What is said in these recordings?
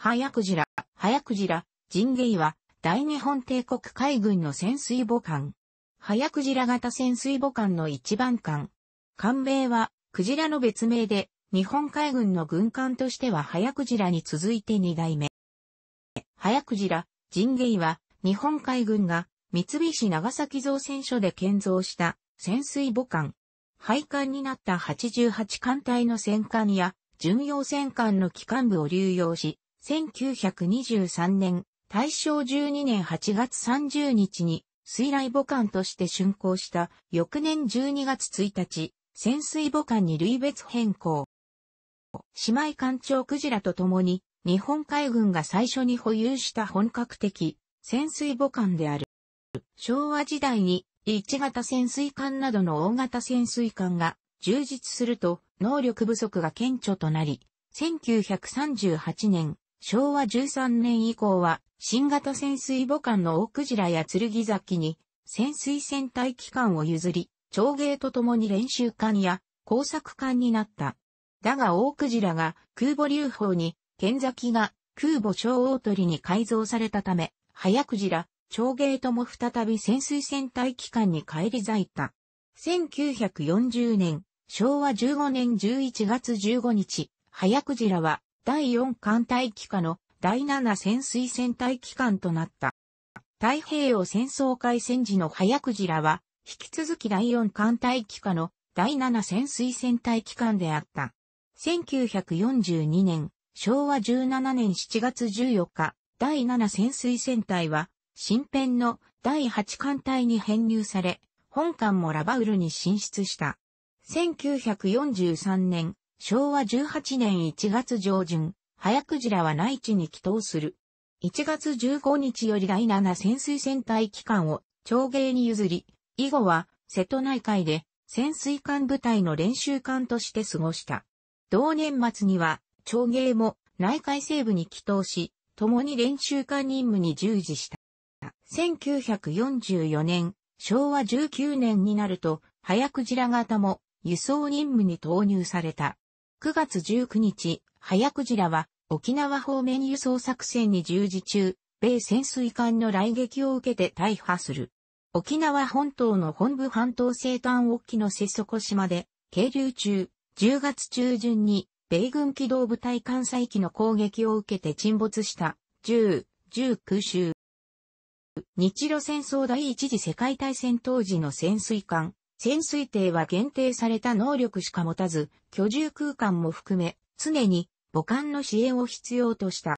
早クジラ、早クジラ、ジンゲイは、大日本帝国海軍の潜水母艦。早クジラ型潜水母艦の一番艦。艦名は、クジラの別名で、日本海軍の軍艦としては早クジラに続いて二代目。早クジラ、ジンゲイは、日本海軍が、三菱長崎造船所で建造した、潜水母艦。廃艦になった88艦隊の戦艦や、巡洋戦艦の機関部を流用し、1923年、大正12年8月30日に、水雷母艦として竣工した翌年12月1日、潜水母艦に類別変更。姉妹艦長クジラと共に、日本海軍が最初に保有した本格的潜水母艦である。昭和時代に、1型潜水艦などの大型潜水艦が充実すると、能力不足が顕著となり、1938年、昭和13年以降は、新型潜水母艦の大クジラや剣崎に、潜水船隊機関を譲り、長芸と共に練習艦や工作艦になった。だが大クジラが空母流砲に、剣崎が空母小大鳥に改造されたため、早クジラ、長芸とも再び潜水船隊機関に返り咲いた。1940年、昭和15年11月15日、早クジラは第4艦隊機下の第7潜水戦隊機関となった。太平洋戦争開戦時の早くじらは、引き続き第4艦隊機下の第7潜水戦隊機関であった。1942年、昭和17年7月14日、第7潜水戦隊は、新編の第8艦隊に編入され、本艦もラバウルに進出した。1943年、昭和18年1月上旬、早クジラは内地に帰島する。1月15日より第7潜水船隊機関を長芸に譲り、以後は瀬戸内海で潜水艦部隊の練習艦として過ごした。同年末には長芸も内海西部に帰島し、共に練習艦任務に従事した。1944年、昭和19年になると、早クジラ型も輸送任務に投入された。9月19日、早クジラは沖縄方面輸送作戦に従事中、米潜水艦の来撃を受けて大破する。沖縄本島の本部半島西端沖の瀬底島で、渓流中、10月中旬に、米軍機動部隊艦載機の攻撃を受けて沈没した、10、10空襲。日露戦争第一次世界大戦当時の潜水艦、潜水艇は限定された能力しか持たず、居住空間も含め、常に母艦の支援を必要とした。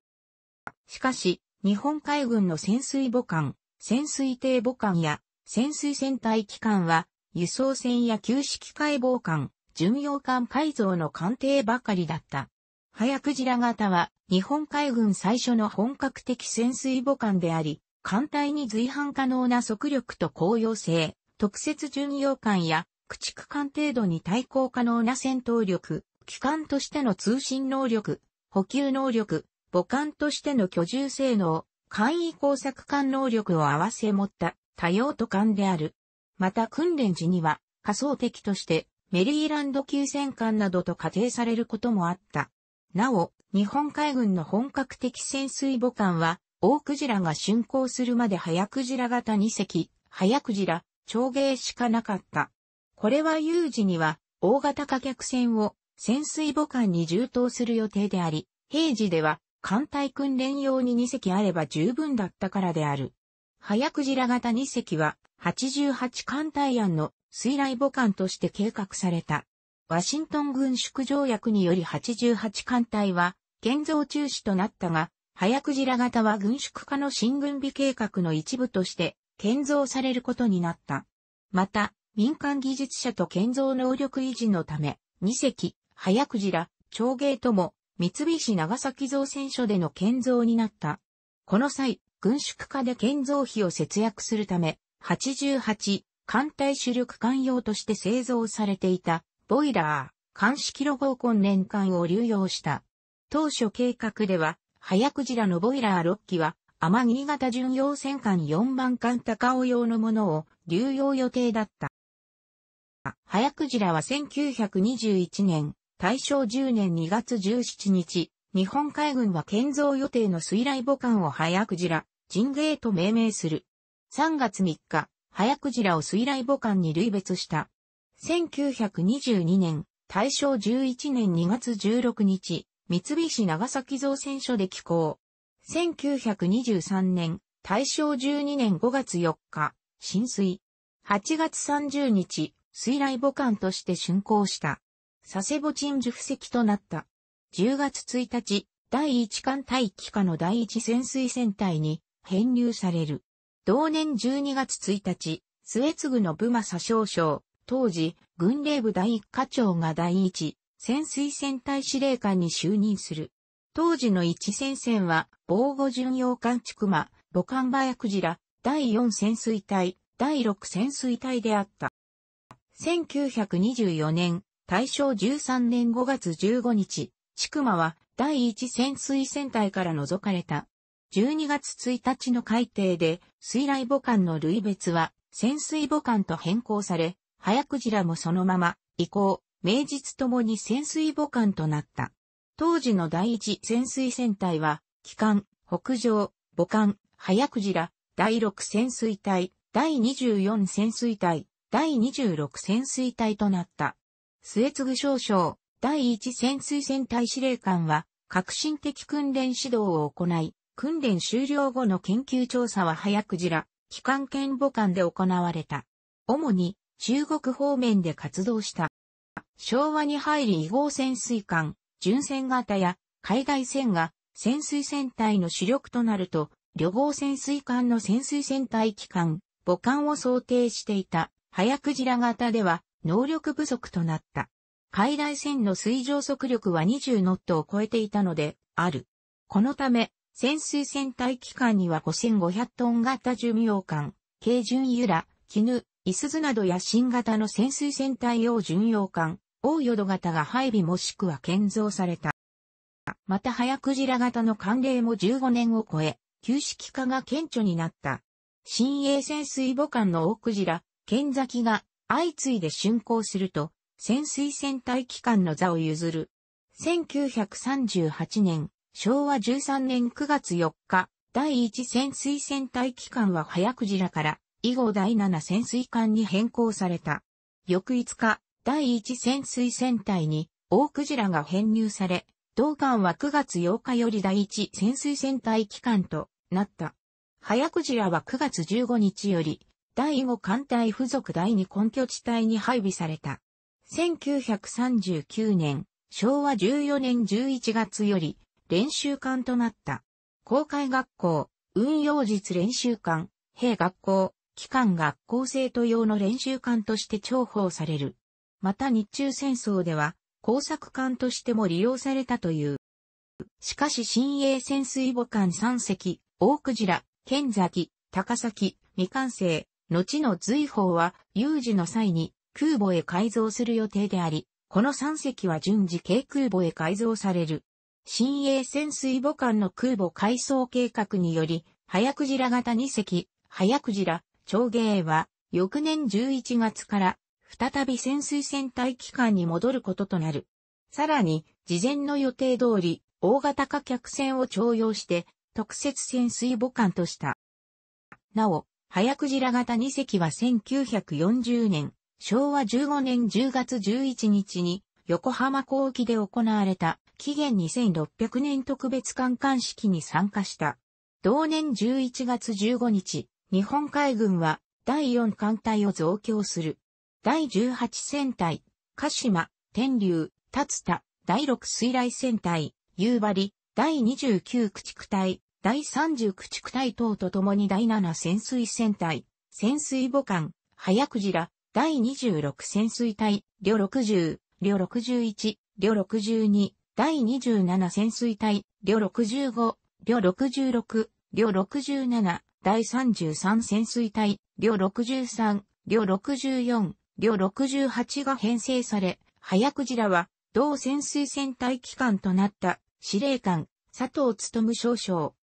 しかし、日本海軍の潜水母艦、潜水艇母艦や潜水船隊機関は、輸送船や旧式解剖艦、巡洋艦改造の艦艇ばかりだった。早くじら型は日本海軍最初の本格的潜水母艦であり、艦隊に随伴可能な速力と高揚性、特設巡洋艦や駆逐艦程度に対抗可能な戦闘力、機関としての通信能力、補給能力、母艦としての居住性能、簡易工作艦能力を合わせ持った多用途艦である。また訓練時には仮想敵としてメリーランド級戦艦などと仮定されることもあった。なお、日本海軍の本格的潜水母艦は、大クジラが竣工するまで早クジラ型2隻、早クジラ、長芸しかなかった。これは有事には、大型貨客船を潜水母艦に充当する予定であり、平時では艦隊訓練用に2隻あれば十分だったからである。早くジラ型2隻は88艦隊案の水雷母艦として計画された。ワシントン軍縮条約により88艦隊は建造中止となったが、早くジラ型は軍縮化の新軍備計画の一部として建造されることになった。また、民間技術者と建造能力維持のため、2隻、早くじら、長芸とも、三菱長崎造船所での建造になった。この際、軍縮化で建造費を節約するため、88、艦隊主力艦用として製造されていた、ボイラー、艦式ロボコン年間を流用した。当初計画では、早くじらのボイラー6機は、天新潟巡洋戦艦4番艦高尾用のものを流用予定だった。早くじらは1921年、大正10年2月17日、日本海軍は建造予定の水雷母艦を早くじら、陣営と命名する。3月3日、早くじらを水雷母艦に類別した。1922年、大正11年2月16日、三菱長崎造船所で寄港。1923年、大正12年5月4日、浸水。8月30日、水雷母艦として竣工した。佐世保鎮守布石となった。10月1日、第1艦隊機下の第1潜水船隊に編入される。同年12月1日、末次の部馬佐少将、当時、軍令部第1課長が第1、潜水船隊司令官に就任する。当時の一戦線は、防護巡洋艦ちく母艦バヤクジラ、第四潜水隊、第六潜水隊であった。1924年、大正13年5月15日、ちくは第一潜水船隊から除かれた。12月1日の改定で、水雷母艦の類別は潜水母艦と変更され、早くじらもそのまま、以降、名実ともに潜水母艦となった。当時の第一潜水船隊は、機関、北上、母艦、早くじら、第6潜水隊、第24潜水隊、第26潜水隊となった。末継少将、第1潜水船隊司令官は、革新的訓練指導を行い、訓練終了後の研究調査は早くじら、機関兼母艦で行われた。主に中国方面で活動した。昭和に入り異号潜水艦、巡船型や海外船が潜水船隊の主力となると、旅行潜水艦の潜水船隊機関、母艦を想定していた、早クジラ型では能力不足となった。海外船の水上速力は20ノットを超えていたので、ある。このため、潜水船隊機関には5500トン型寿命艦、軽巡由良、絹、イスズなどや新型の潜水船隊用巡洋艦、大淀型が配備もしくは建造された。また早クジラ型の慣例も15年を超え、旧式化が顕著になった。新鋭潜水母艦の大クジラ、剣崎が相次いで竣工すると、潜水船隊機関の座を譲る。1938年、昭和13年9月4日、第1潜水船隊機関は早クジラから、以後第7潜水艦に変更された。翌5日、第一潜水船体に大クジラが編入され、同艦は9月8日より第一潜水船体機関となった。早クジラは9月15日より、第5艦隊付属第2根拠地帯に配備された。1939年、昭和14年11月より、練習艦となった。公開学校、運用実練習艦、兵学校、機関学校生徒用の練習艦として重宝される。また日中戦争では工作艦としても利用されたという。しかし新鋭潜水母艦3隻、大クジラ、剣崎、高崎、未完成、後の随法は有事の際に空母へ改造する予定であり、この3隻は順次軽空母へ改造される。新鋭潜水母艦の空母改装計画により、早クジラ型2隻、早クジラ、長芸は、翌年11月から再び潜水船待機関に戻ることとなる。さらに、事前の予定通り、大型化客船を徴用して、特設潜水母艦とした。なお、早くじら型2隻は1940年、昭和15年10月11日に、横浜港沖で行われた、期限2600年特別艦艦式に参加した。同年11月15日、日本海軍は、第4艦隊を増強する。第18戦隊、鹿島、天竜、竜田、第6水雷戦隊、夕張、第29駆逐隊、第30駆逐隊等と共に第7潜水戦隊、潜水母艦、早くじら、第26潜水隊、旅60、旅61、旅62、第27潜水隊、旅65、旅66、旅67、第33潜水隊、旅63、旅64、両68が編成され、早くじらは、同潜水船隊機関となった司令官、佐藤務少将。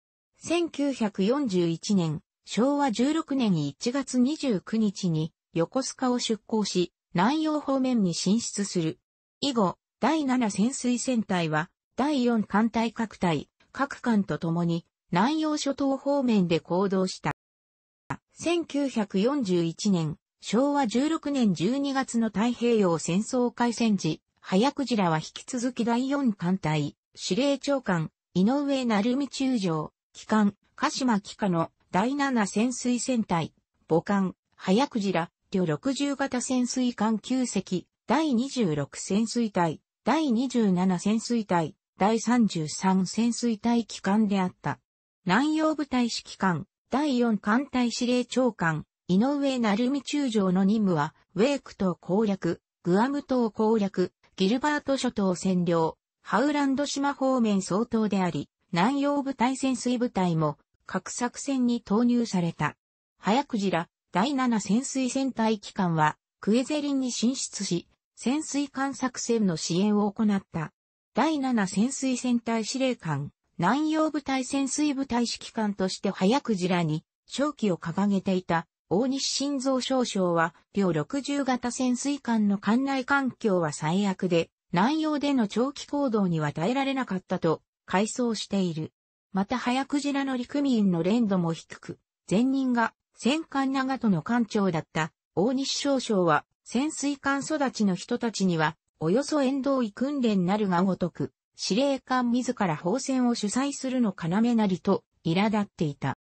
1941年、昭和16年1月29日に横須賀を出港し、南洋方面に進出する。以後、第7潜水船隊は、第4艦隊各隊、各艦と共に、南洋諸島方面で行動した。1941年、昭和16年12月の太平洋戦争開戦時、早くじらは引き続き第4艦隊、司令長官、井上成美中将、機関、鹿島機下の第7潜水船隊、母艦、早くじら、旅60型潜水艦9隻、第26潜水隊、第27潜水隊、第33潜水隊機関であった。南洋部隊指揮官、第4艦隊司令長官、井上成美中将の任務は、ウェーク島攻略、グアム島攻略、ギルバート諸島占領、ハウランド島方面総統であり、南洋部隊潜水部隊も各作戦に投入された。早くじら、第7潜水戦隊機関は、クエゼリンに進出し、潜水艦作戦の支援を行った。第7潜水戦隊司令官、南洋部隊潜水部隊指揮官として早くじらに、勝機を掲げていた大西晋三少将は、両60型潜水艦の艦内環境は最悪で、南洋での長期行動には耐えられなかったと、回想している。また、早クジラの陸民員の連度も低く、前任が戦艦長門の艦長だった大西少将は、潜水艦育ちの人たちには、およそ遠藤位訓練なるがごとく、司令官自ら砲戦を主催するの要なりと、苛立っていた。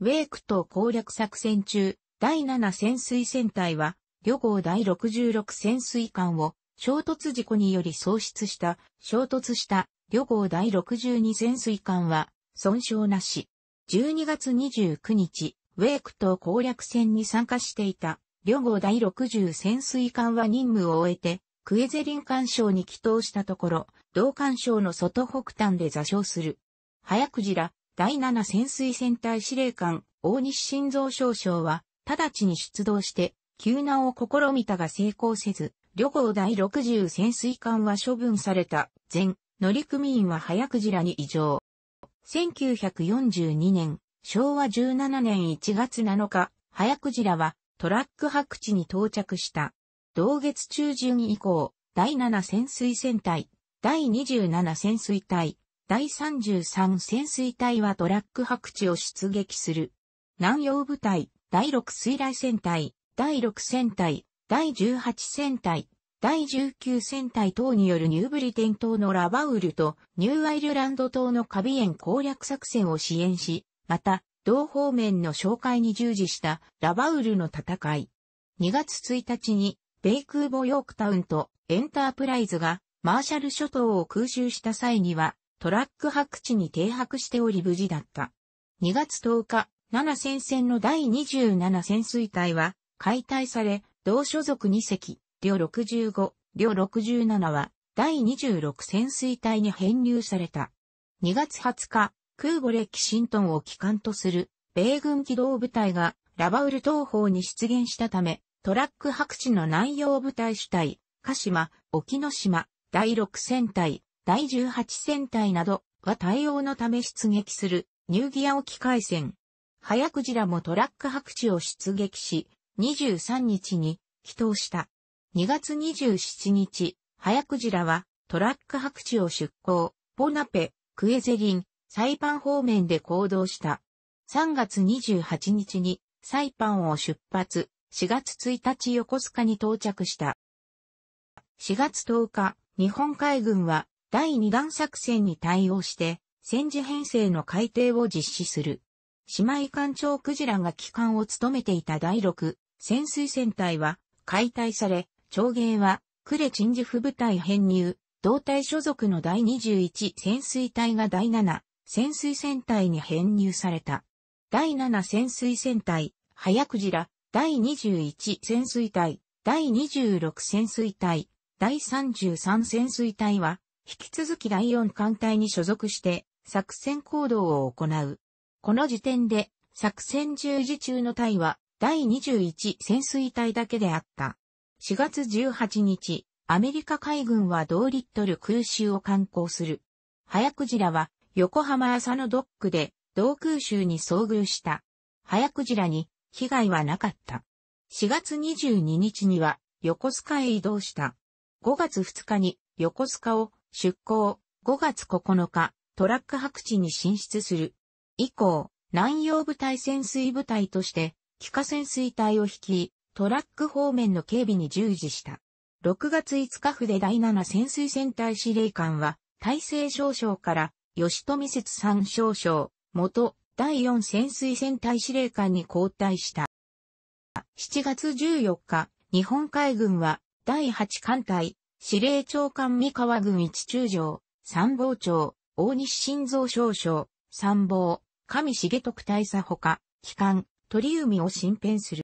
ウェイク島攻略作戦中、第7潜水戦隊は、旅行第66潜水艦を衝突事故により喪失した、衝突した旅行第62潜水艦は損傷なし。12月29日、ウェイク島攻略戦に参加していた旅行第60潜水艦は任務を終えて、クエゼリン艦礁に帰投したところ、同艦礁の外北端で座礁する。早くじら、第七潜水船隊司令官、大西晋三少将は、直ちに出動して、救難を試みたが成功せず、旅行第60潜水艦は処分された、前、乗組員は早くじらに異常。1942年、昭和17年1月7日、早くじらは、トラック白地に到着した。同月中旬以降、第七潜水船隊、第二十七潜水隊、第33潜水隊はトラック白地を出撃する。南洋部隊、第6水雷戦隊、第6戦隊、第18戦隊、第19戦隊等によるニューブリテン島のラバウルとニューアイルランド島のカビエン攻略作戦を支援し、また、同方面の紹介に従事したラバウルの戦い。2月1日に、米空母ヨークタウンとエンタープライズがマーシャル諸島を空襲した際には、トラック白地に停泊しており無事だった。2月10日、7戦線の第27潜水隊は解体され、同所属2隻、両65、両67は第26潜水隊に編入された。2月20日、空母レキシントンを機関とする米軍機動部隊がラバウル東方に出現したため、トラック白地の南洋部隊主体、鹿島、沖ノ島、第6戦隊、第18戦隊などは対応のため出撃するニューギア沖海戦。早くじらもトラック白地を出撃し、23日に帰投した。2月27日、早くじらはトラック白地を出港、ボナペ、クエゼリン、サイパン方面で行動した。3月28日にサイパンを出発、4月1日横須賀に到着した。4月10日、日本海軍は第2弾作戦に対応して、戦時編成の改定を実施する。姉妹艦長クジラが機関を務めていた第6潜水船隊は解体され、長芸はクレチンジフ部隊編入、同隊所属の第21潜水隊が第7潜水船隊に編入された。第7潜水船隊、早クジラ、第21潜水隊、第26潜水隊、第33潜水隊は引き続き第4艦隊に所属して作戦行動を行う。この時点で作戦従事中の隊は第21潜水隊だけであった。4月18日、アメリカ海軍は同リットル空襲を観光する。早くじらは横浜朝のドックで同空襲に遭遇した。早くじらに被害はなかった。4月22日には横須賀へ移動した。5月2日に横須賀を出港、5月9日、トラック白地に進出する。以降、南洋部隊潜水部隊として、気化潜水隊を率い、トラック方面の警備に従事した。6月5日筆第7潜水船隊司令官は、大西少将から、吉富節三少将、元、第4潜水船隊司令官に交代した。7月14日、日本海軍は、第8艦隊、司令長官三河軍一中将、参謀長、大西晋三少将、参謀、上重徳大佐ほか、機関、鳥海を新編する。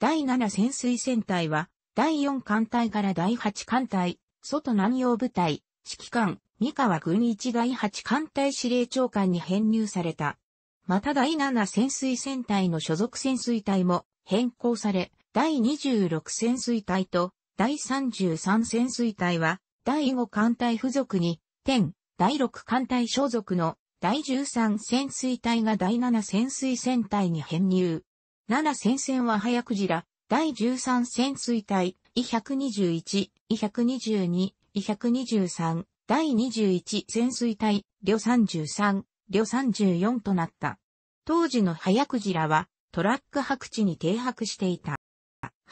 第七潜水戦隊は、第四艦隊から第八艦隊、外南洋部隊、指揮官、三河軍一第八艦隊司令長官に編入された。また第七潜水戦隊の所属潜水隊も変更され、第26潜水隊と第33潜水隊は、第5艦隊付属に、天、第6艦隊所属の第13潜水隊が第7潜水船隊に編入。7戦線は早くじら、第13潜水隊、イ121、イ122、イ123、第21潜水隊、旅33、旅34となった。当時の早くじらは、トラック白地に停泊していた。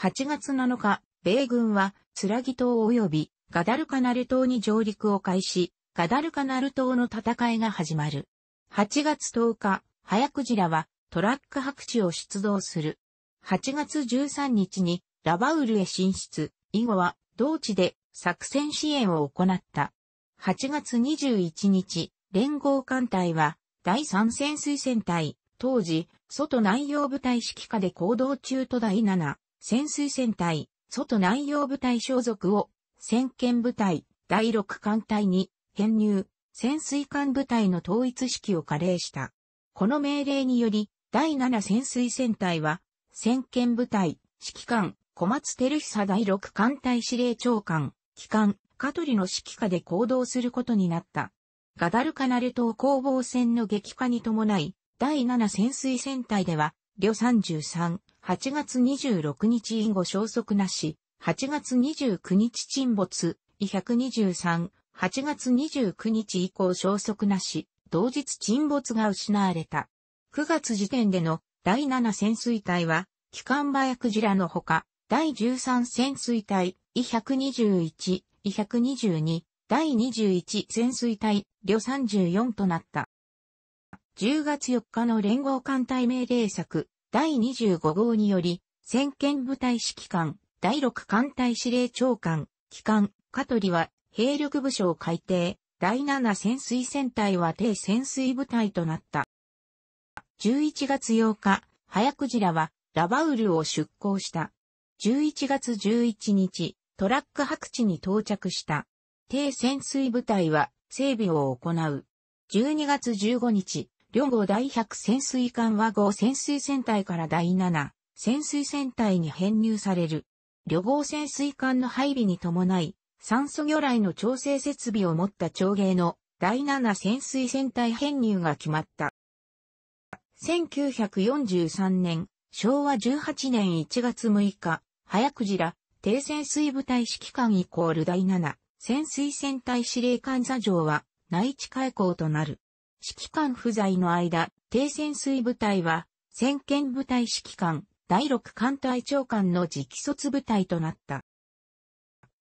8月7日、米軍は、ツラギ島及びガダルカナル島に上陸を開始、ガダルカナル島の戦いが始まる。8月10日、早クジラはトラック白地を出動する。8月13日にラバウルへ進出、以後は同地で作戦支援を行った。8月21日、連合艦隊は第三潜水戦隊、当時、外内洋部隊指揮下で行動中と第7潜水戦隊、外南洋部隊所属を、先見部隊、第六艦隊に、編入、潜水艦部隊の統一式を加齢した。この命令により、第七潜水戦隊は、先見部隊、指揮官、小松照久第六艦隊司令長官、機関、香取の指揮下で行動することになった。ガダルカナル島攻防戦の激化に伴い、第七潜水戦隊では、旅33、8月26日以後消息なし、8月29日沈没、イ123、8月29日以降消息なし、同日沈没が失われた。9月時点での第7潜水隊は、機関馬役ジラのほか、第13潜水隊、イ121、イ122、第21潜水隊、旅34となった。10月4日の連合艦隊命令作、第25号により、先見部隊指揮官、第6艦隊司令長官、機関、カトリは、兵力部署を改定、第7潜水戦隊は低潜水部隊となった。11月8日、早くじらは、ラバウルを出港した。11月11日、トラック白地に到着した。低潜水部隊は、整備を行う。12月15日、両号第100潜水艦は号潜水船隊から第7潜水船隊に編入される。旅号潜水艦の配備に伴い、酸素魚雷の調整設備を持った長芸の第7潜水船隊編入が決まった。1943年、昭和18年1月6日、早くじら、低潜水部隊指揮官イコール第7潜水船隊司令官座長は内地開港となる。指揮官不在の間、低潜水部隊は、先見部隊指揮官、第六艦隊長官の直卒部隊となった。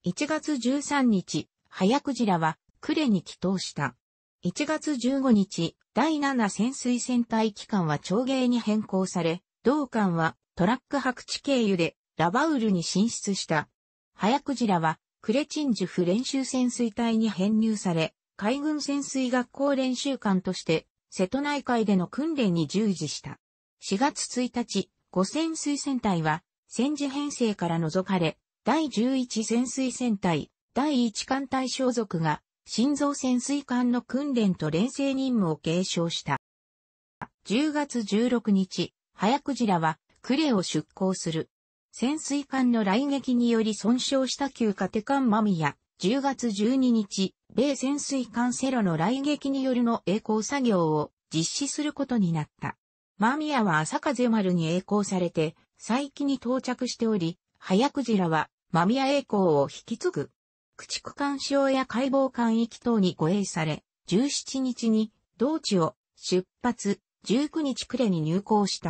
1月13日、早くじらは、呉に帰投した。1月15日、第七潜水船隊機関は長芸に変更され、同艦はトラック白地経由でラバウルに進出した。早くじらは、クレチンジュフ練習潜水隊に編入され、海軍潜水学校練習艦として、瀬戸内海での訓練に従事した。4月1日、5潜水船隊は、戦時編成から除かれ、第11潜水船隊、第1艦隊所属が、心臓潜水艦の訓練と連成任務を継承した。10月16日、早くじらは、呉を出港する。潜水艦の来撃により損傷した旧カテカンマミヤ、10月12日、米潜水艦セロの来撃によるの栄光作業を実施することになった。マミヤは朝風丸に栄光されて、再起に到着しており、早くじらは、マミヤ栄光を引き継ぐ。駆逐艦省や解剖艦域等に護衛され、17日に、同地を出発、19日暮れに入港した。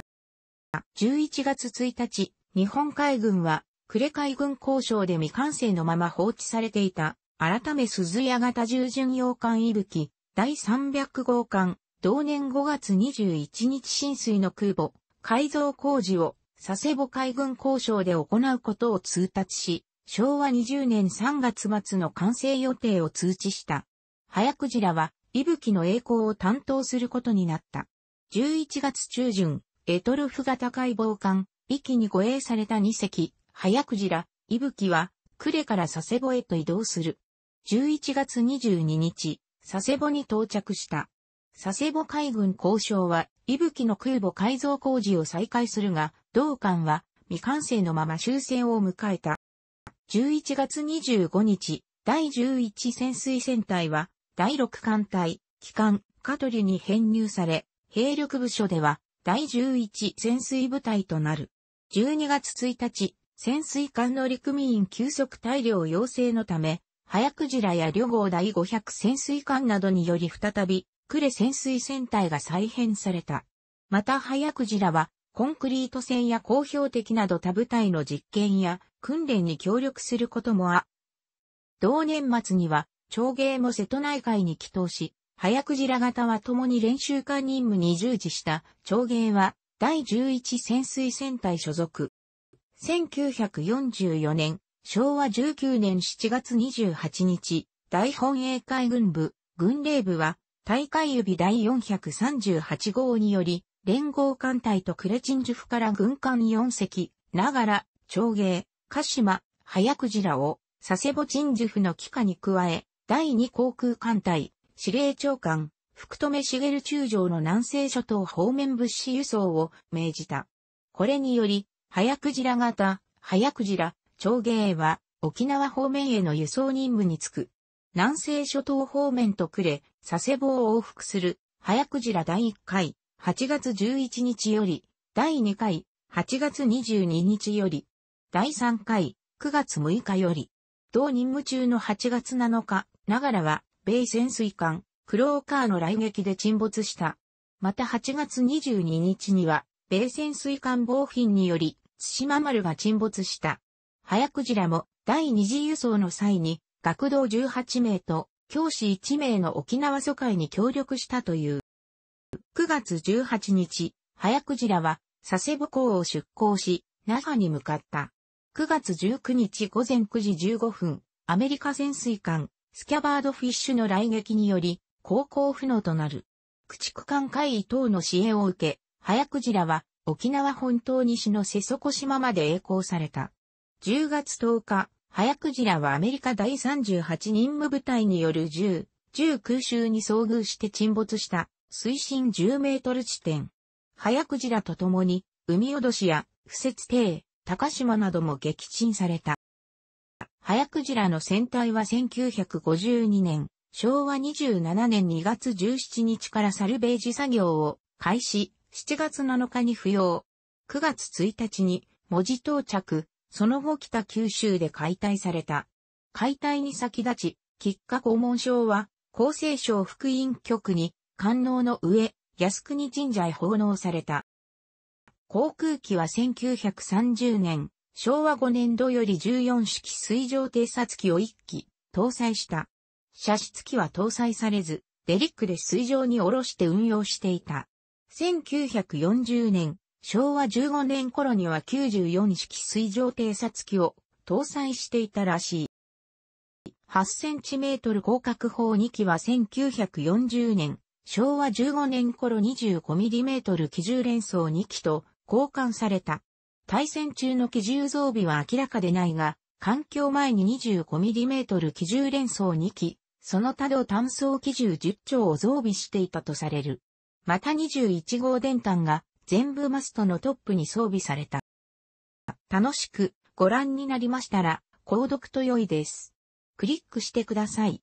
11月1日、日本海軍は、呉海軍交渉で未完成のまま放置されていた改め鈴屋型従順洋艦伊吹、第300号艦、同年5月21日浸水の空母、改造工事を佐世保海軍交渉で行うことを通達し、昭和20年3月末の完成予定を通知した。早くじらは、伊吹の栄光を担当することになった。11月中旬、エトルフ型解防艦、機に護衛された2隻、早くじら、伊吹は、呉から佐世保へと移動する。11月22日、佐世保に到着した。佐世保海軍交渉は、伊吹の空母改造工事を再開するが、同艦は未完成のまま終戦を迎えた。11月25日、第11潜水戦隊は、第6艦隊、機関、カトリに編入され、兵力部署では、第11潜水部隊となる。12月1日、潜水艦の陸務員休息大量要請のため、早クジラや旅号第500潜水艦などにより再び、クレ潜水船体が再編された。また早クジラは、コンクリート船や公標的など他部隊の実験や訓練に協力することもあ。同年末には、長芸も瀬戸内海に帰投し、早クジラ型は共に練習艦任務に従事した長芸は、第11潜水船隊所属。1944年、昭和19年7月28日、大本営海軍部、軍令部は、大会指第438号により、連合艦隊とクレチンジュフから軍艦4隻、ながら、長芸、鹿島、早くじらを、佐世保チンジュフの帰下に加え、第2航空艦隊、司令長官、福留茂中将の南西諸島方面物資輸送を命じた。これにより、早くじら型、早くじら、長芸は沖縄方面への輸送任務に就く。南西諸島方面とれ、佐世保を往復する、早くじら第1回、8月11日より、第2回、8月22日より、第3回、9月6日より、同任務中の8月7日、ながらは、米潜水艦、クローカーの来撃で沈没した。また8月22日には、米潜水艦防品により、津島丸が沈没した。早クジラも第二次輸送の際に学童18名と教師1名の沖縄疎開に協力したという。9月18日、早クジラは佐世保港を出港し、那覇に向かった。9月19日午前9時15分、アメリカ潜水艦、スキャバードフィッシュの来撃により、航行不能となる。駆逐艦海議等の支援を受け、早クジラは沖縄本島西の瀬底島まで栄光された。10月10日、早クジラはアメリカ第38任務部隊による銃、銃空襲に遭遇して沈没した水深10メートル地点。早クジラと共に、海脅しや、不設艇、高島なども撃沈された。早クジラの船体は1952年、昭和27年2月17日からサルベージ作業を開始、7月7日に不要。9月1日に文字到着、その後北九州で解体された。解体に先立ち、喫下公文書は、厚生省福院局に、官能の上、靖国神社へ奉納された。航空機は1930年、昭和5年度より14式水上偵察機を1機、搭載した。射出機は搭載されず、デリックで水上に下ろして運用していた。1940年、昭和15年頃には94式水上偵察機を搭載していたらしい。8センチメートル広角砲2機は1940年、昭和15年頃2 5トル機銃連装2機と交換された。対戦中の機銃増備は明らかでないが、環境前に2 5トル機銃連装2機、その他同単装機銃10丁を増備していたとされる。また21号電端が全部マストのトップに装備された。楽しくご覧になりましたら、購読と良いです。クリックしてください。